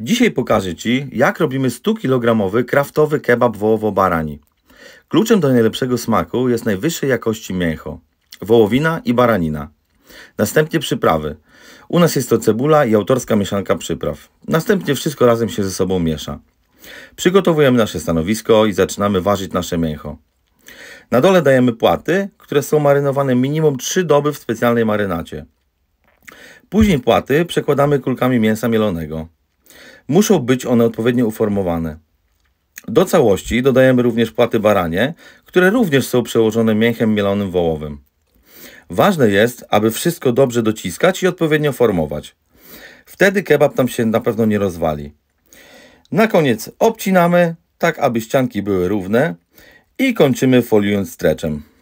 Dzisiaj pokażę Ci, jak robimy 100-kilogramowy kraftowy kebab wołowo-barani. Kluczem do najlepszego smaku jest najwyższej jakości mięcho, wołowina i baranina. Następnie przyprawy. U nas jest to cebula i autorska mieszanka przypraw. Następnie wszystko razem się ze sobą miesza. Przygotowujemy nasze stanowisko i zaczynamy ważyć nasze mięcho. Na dole dajemy płaty, które są marynowane minimum 3 doby w specjalnej marynacie. Później płaty przekładamy kulkami mięsa mielonego muszą być one odpowiednio uformowane. Do całości dodajemy również płaty baranie, które również są przełożone mięchem mielonym wołowym. Ważne jest, aby wszystko dobrze dociskać i odpowiednio formować. Wtedy kebab tam się na pewno nie rozwali. Na koniec obcinamy, tak aby ścianki były równe i kończymy foliując streczem.